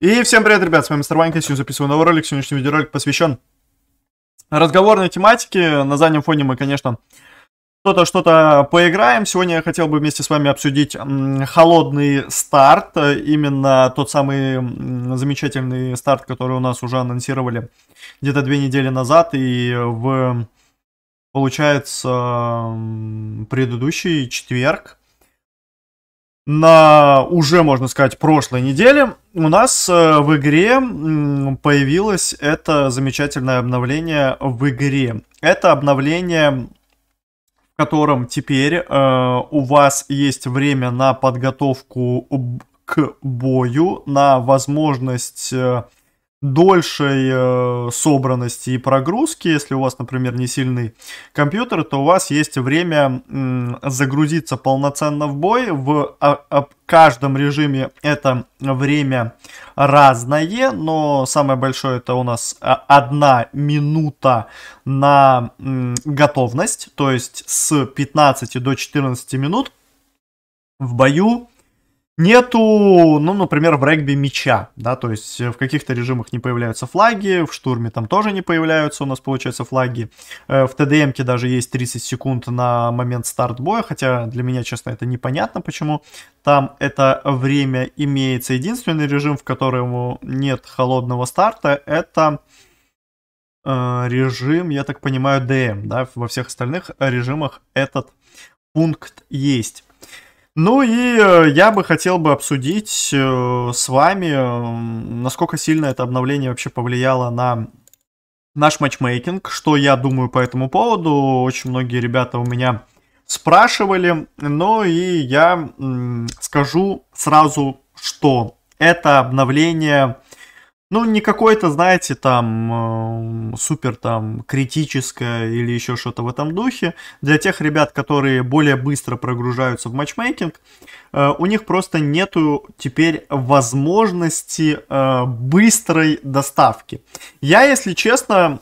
И всем привет, ребят, с вами Мистер Ванька, сегодня записываю новый ролик. Сегодняшний видеоролик посвящен разговорной тематике. На заднем фоне мы, конечно, что-то что-то поиграем. Сегодня я хотел бы вместе с вами обсудить холодный старт, э, именно тот самый замечательный старт, который у нас уже анонсировали где-то две недели назад и в, получается, предыдущий четверг на уже, можно сказать, прошлой неделе у нас э, в игре появилось это замечательное обновление в игре. Это обновление, в котором теперь э, у вас есть время на подготовку к бою, на возможность... Э, дольшей э, собранности и прогрузки. Если у вас, например, не сильный компьютер, то у вас есть время загрузиться полноценно в бой. А, а, в каждом режиме это время разное, но самое большое это у нас а, одна минута на готовность, то есть с 15 до 14 минут в бою Нету, ну, например, в регби мяча, да, то есть э, в каких-то режимах не появляются флаги, в штурме там тоже не появляются у нас, получается, флаги. Э, в ТДМке даже есть 30 секунд на момент старт боя, хотя для меня, честно, это непонятно, почему там это время имеется. Единственный режим, в котором нет холодного старта, это э, режим, я так понимаю, ДМ, да, во всех остальных режимах этот пункт есть. Ну и э, я бы хотел бы обсудить э, с вами, э, насколько сильно это обновление вообще повлияло на наш матчмейкинг, что я думаю по этому поводу. Очень многие ребята у меня спрашивали, но и я скажу сразу, что это обновление ну, не какой-то, знаете, там э, супер там критическое или еще что-то в этом духе. Для тех ребят, которые более быстро прогружаются в матчмейкинг, э, у них просто нету теперь возможности э, быстрой доставки. Я, если честно,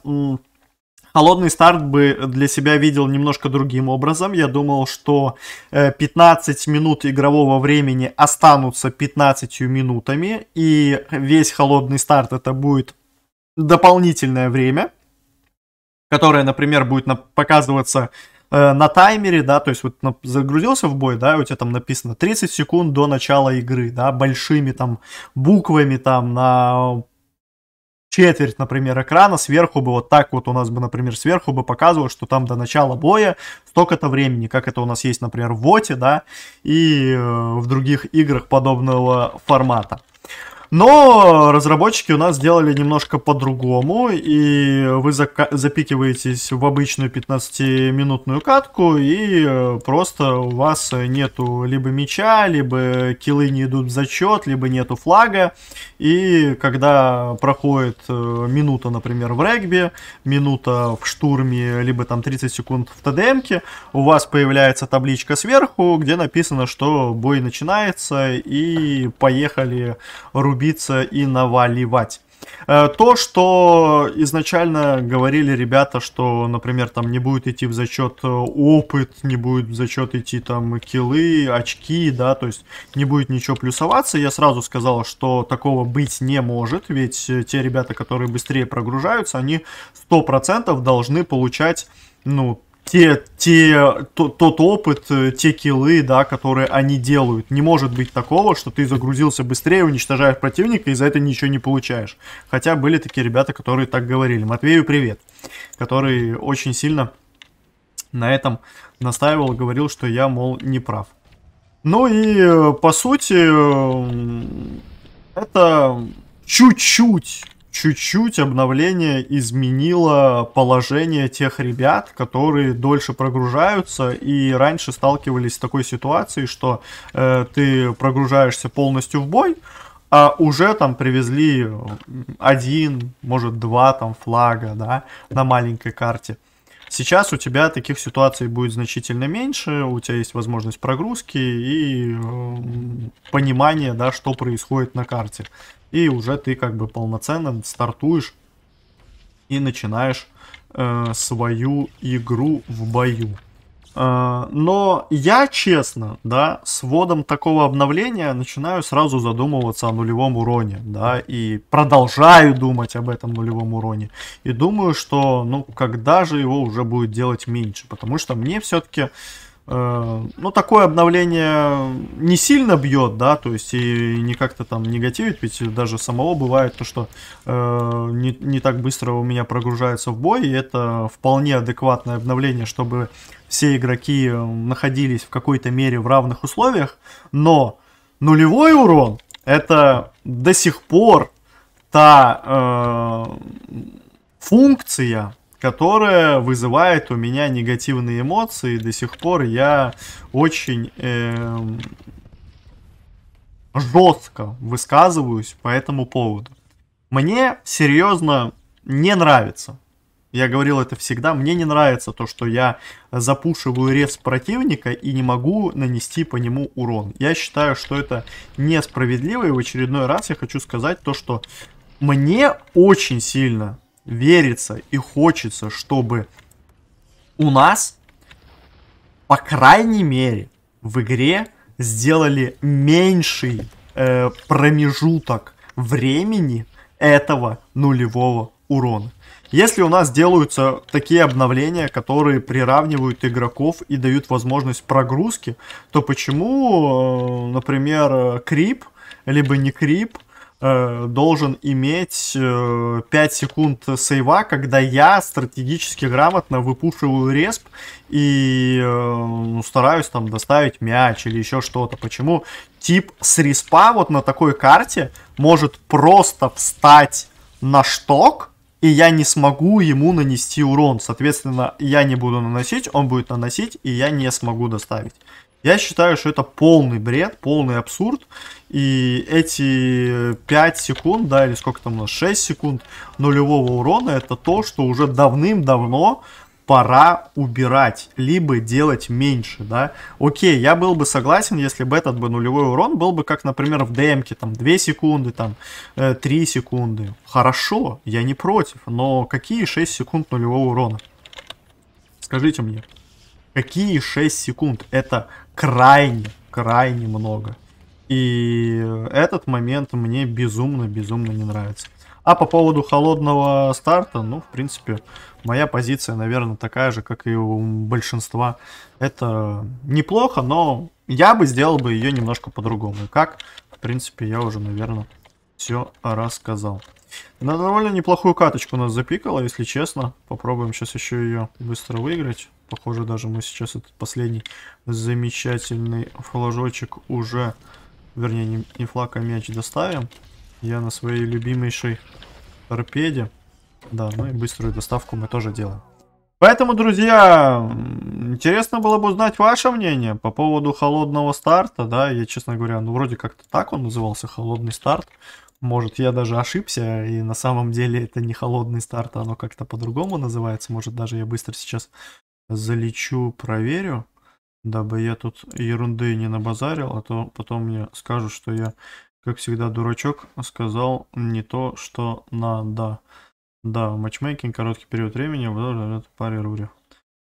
Холодный старт бы для себя видел немножко другим образом. Я думал, что 15 э, минут игрового времени останутся 15 минутами, и весь холодный старт это будет дополнительное время, которое, например, будет показываться э, на таймере, да, то есть вот загрузился в бой, да, у тебя там написано 30 секунд до начала игры, да, большими там буквами там на четверть, например, экрана сверху бы вот так вот у нас бы, например, сверху бы показывал, что там до начала боя столько-то времени, как это у нас есть, например, в Воте, да, и э, в других играх подобного формата. Но разработчики у нас сделали немножко по-другому, и вы запикиваетесь в обычную 15-минутную катку, и э, просто у вас нету либо мяча, либо килы не идут в зачет, либо нету флага. И когда проходит э, минута, например, в регби, минута в штурме, либо там 30 секунд в ТДМке, у вас появляется табличка сверху, где написано, что бой начинается, и поехали рубить рубиться и наваливать. Э, то, что изначально говорили ребята, что, например, там не будет идти в зачет э, опыт, не будет в зачет идти там килы очки, да, то есть не будет ничего плюсоваться, я сразу сказал, что такого быть не может, ведь э, те ребята, которые быстрее прогружаются, они 100% должны получать ну, те, те, то, тот опыт, э, те киллы, да, которые они делают. Не может быть такого, что ты загрузился быстрее, уничтожаешь противника и за это ничего не получаешь. Хотя были такие ребята, которые так говорили. Матвею привет, который очень сильно на этом настаивал, говорил, что я, мол, не прав. Ну и, э, по сути, э, это чуть-чуть чуть-чуть обновление изменило положение тех ребят, которые дольше прогружаются и раньше сталкивались с такой ситуацией, что э, ты прогружаешься полностью в бой, а уже там привезли один, может два там флага, да, на маленькой карте. Сейчас у тебя таких ситуаций будет значительно меньше, у тебя есть возможность прогрузки и э, понимание, да, что происходит на карте. И уже ты как бы полноценно стартуешь и начинаешь э, свою игру в бою. А, но я, честно, да, с вводом такого обновления начинаю сразу задумываться о нулевом уроне, да, и продолжаю думать об этом нулевом уроне. И думаю, что, ну, когда же его уже будет делать меньше, потому что мне все-таки Э, ну, такое обновление не сильно бьет, да, то есть и не как-то там негативит, ведь даже самого бывает то, что э, не, не так быстро у меня прогружается в бой, и это вполне адекватное обновление, чтобы все игроки находились в какой-то мере в равных условиях, но нулевой урон это до сих пор та э, функция, которая вызывает у меня негативные эмоции. До сих пор я очень э, эм, жестко высказываюсь по этому поводу. Мне серьезно не нравится. Я говорил это всегда. Мне не нравится то, что я запушиваю рез противника и не могу нанести по нему урон. Я считаю, что это несправедливо. И в очередной раз я хочу сказать то, что мне очень сильно верится и хочется, чтобы у нас, по крайней мере, в игре сделали меньший э, промежуток времени этого нулевого урона. Если у нас делаются такие обновления, которые приравнивают игроков и дают возможность прогрузки, то почему, э, например, э, крип, либо не крип, Э, должен иметь э, 5 секунд сейва, когда я стратегически грамотно выпушиваю респ и э, ну, стараюсь там доставить мяч или еще что-то. Почему тип с респа вот на такой карте может просто встать на шток, и я не смогу ему нанести урон. Соответственно, я не буду наносить, он будет наносить, и я не смогу доставить. Я считаю, что это полный бред, полный абсурд. И эти 5 секунд, да, или сколько там у нас, 6 секунд нулевого урона, это то, что уже давным-давно пора убирать, либо делать меньше, да. Окей, я был бы согласен, если бы этот бы нулевой урон был бы, как, например, в демке там, 2 секунды, там, 3 э, секунды. Хорошо, я не против, но какие 6 секунд нулевого урона? Скажите мне, какие 6 секунд? Это крайне, крайне много. И этот момент мне безумно-безумно не нравится. А по поводу холодного старта, ну, в принципе, моя позиция, наверное, такая же, как и у большинства. Это неплохо, но я бы сделал бы ее немножко по-другому. Как, в принципе, я уже, наверное, все рассказал. Она довольно неплохую каточку нас запикала, если честно. Попробуем сейчас еще ее быстро выиграть. Похоже, даже мы сейчас этот последний замечательный флажочек уже... Вернее, не, не флаг, а мяч доставим. Я на своей любимейшей торпеде. Да, ну и быструю доставку мы тоже делаем. Поэтому, друзья, интересно было бы узнать ваше мнение по поводу холодного старта. Да, я, честно говоря, ну вроде как-то так он назывался, холодный старт. Может, я даже ошибся, и на самом деле это не холодный старт, а оно как-то по-другому называется. Может, даже я быстро сейчас залечу, проверю, дабы я тут ерунды не набазарил, а то потом мне скажут, что я, как всегда, дурачок, сказал не то, что надо. Да, матчмейкинг, короткий период времени, паре рури.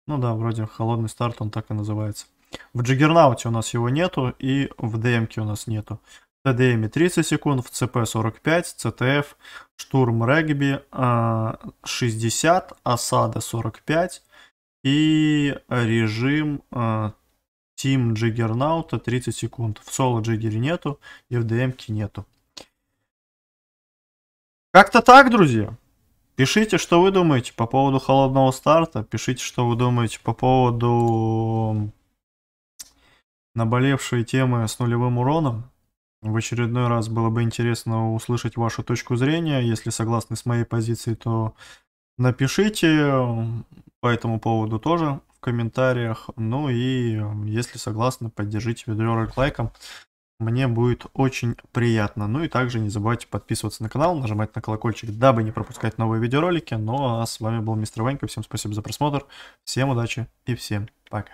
Ну да, вроде холодный старт, он так и называется. В Джиггернауте у нас его нету, и в ДМке у нас нету. TDM 30 секунд, в CP 45, ЦТФ штурм регби 60, а, осада 45 и режим а, Team Джиггернаута 30 секунд. В соло джиггере нету и в ДМке нету. Как-то так, друзья. Пишите, что вы думаете по поводу холодного старта. Пишите, что вы думаете по поводу наболевшей темы с нулевым уроном. В очередной раз было бы интересно услышать вашу точку зрения. Если согласны с моей позицией, то напишите по этому поводу тоже в комментариях. Ну и если согласны, поддержите видеоролик лайком. Мне будет очень приятно. Ну и также не забывайте подписываться на канал, нажимать на колокольчик, дабы не пропускать новые видеоролики. Ну а с вами был Мистер Ванька. Всем спасибо за просмотр. Всем удачи и всем пока.